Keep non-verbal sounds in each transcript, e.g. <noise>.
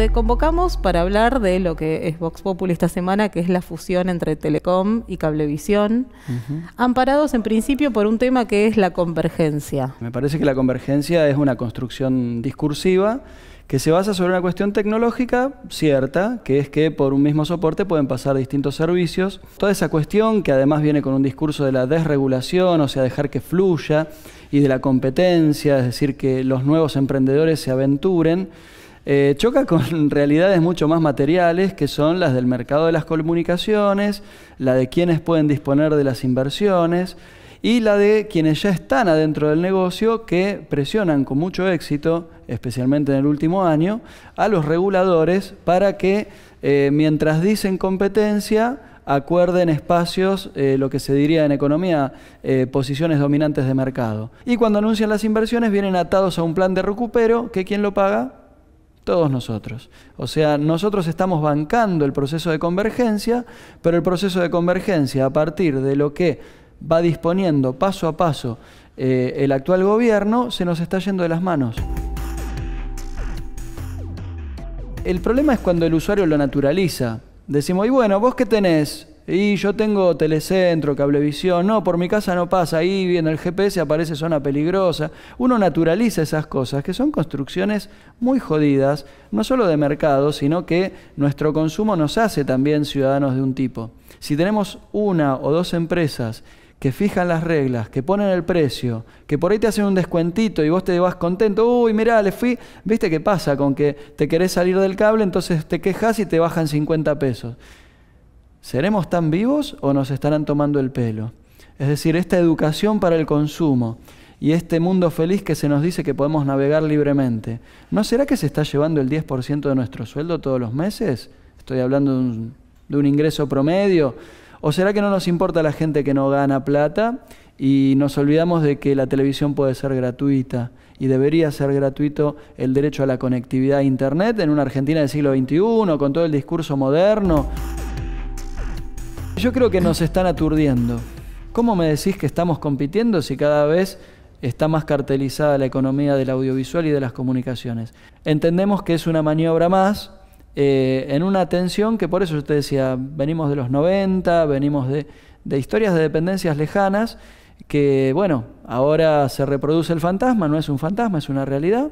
te convocamos para hablar de lo que es Vox Populi esta semana, que es la fusión entre Telecom y Cablevisión, amparados en principio por un tema que es la convergencia. Me parece que la convergencia es una construcción discursiva que se basa sobre una cuestión tecnológica cierta, que es que por un mismo soporte pueden pasar distintos servicios. Toda esa cuestión, que además viene con un discurso de la desregulación, o sea, dejar que fluya, y de la competencia, es decir, que los nuevos emprendedores se aventuren, eh, choca con <laughs> realidades mucho más materiales que son las del mercado de las comunicaciones, la de quienes pueden disponer de las inversiones y la de quienes ya están adentro del negocio que presionan con mucho éxito, especialmente en el último año, a los reguladores para que eh, mientras dicen competencia, acuerden espacios, eh, lo que se diría en economía, posiciones dominantes de mercado. Y cuando anuncian las inversiones vienen atados a un plan de recupero, que ¿quién lo paga? todos nosotros. O sea, nosotros estamos bancando el proceso de convergencia, pero el proceso de convergencia a partir de lo que va disponiendo paso a paso eh, el actual gobierno se nos está yendo de las manos. El problema es cuando el usuario lo naturaliza. Decimos, y bueno, vos qué tenés, y yo tengo telecentro, cablevisión, no, por mi casa no pasa, ahí viene el GPS aparece zona peligrosa. Uno naturaliza esas cosas, que son construcciones muy jodidas, no solo de mercado, sino que nuestro consumo nos hace también ciudadanos de un tipo. Si tenemos una o dos empresas que fijan las reglas, que ponen el precio, que por ahí te hacen un descuentito y vos te vas contento, uy, mirá, le fui, viste qué pasa con que te querés salir del cable, entonces te quejas y te bajan 50 pesos. ¿Seremos tan vivos o nos estarán tomando el pelo? Es decir, esta educación para el consumo y este mundo feliz que se nos dice que podemos navegar libremente, ¿no será que se está llevando el 10% de nuestro sueldo todos los meses? Estoy hablando de un, ingreso promedio. ¿O será que no nos importa la gente que no gana plata y nos olvidamos de que la televisión puede ser gratuita y debería ser gratuito el derecho a la conectividad a Internet en una Argentina del siglo XXI, con todo el discurso moderno? Yo creo que nos están aturdiendo. ¿Cómo me decís que estamos compitiendo si cada vez está más cartelizada la economía del audiovisual y de las comunicaciones? Entendemos que es una maniobra más eh, en una tensión que por eso usted decía, venimos de los 90, venimos de, historias de dependencias lejanas, que bueno, ahora se reproduce el fantasma, no es un fantasma, es una realidad,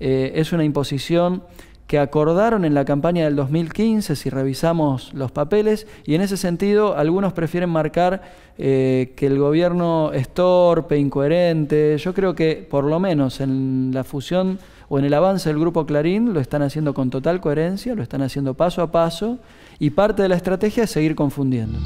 eh, es una imposición que acordaron en la campaña del 2015, si revisamos los papeles, y en ese sentido algunos prefieren marcar eh, que el gobierno es torpe, incoherente. Yo creo que por lo menos en la fusión o en el avance del grupo Clarín lo están haciendo con total coherencia, lo están haciendo paso a paso, y parte de la estrategia es seguir confundiendo.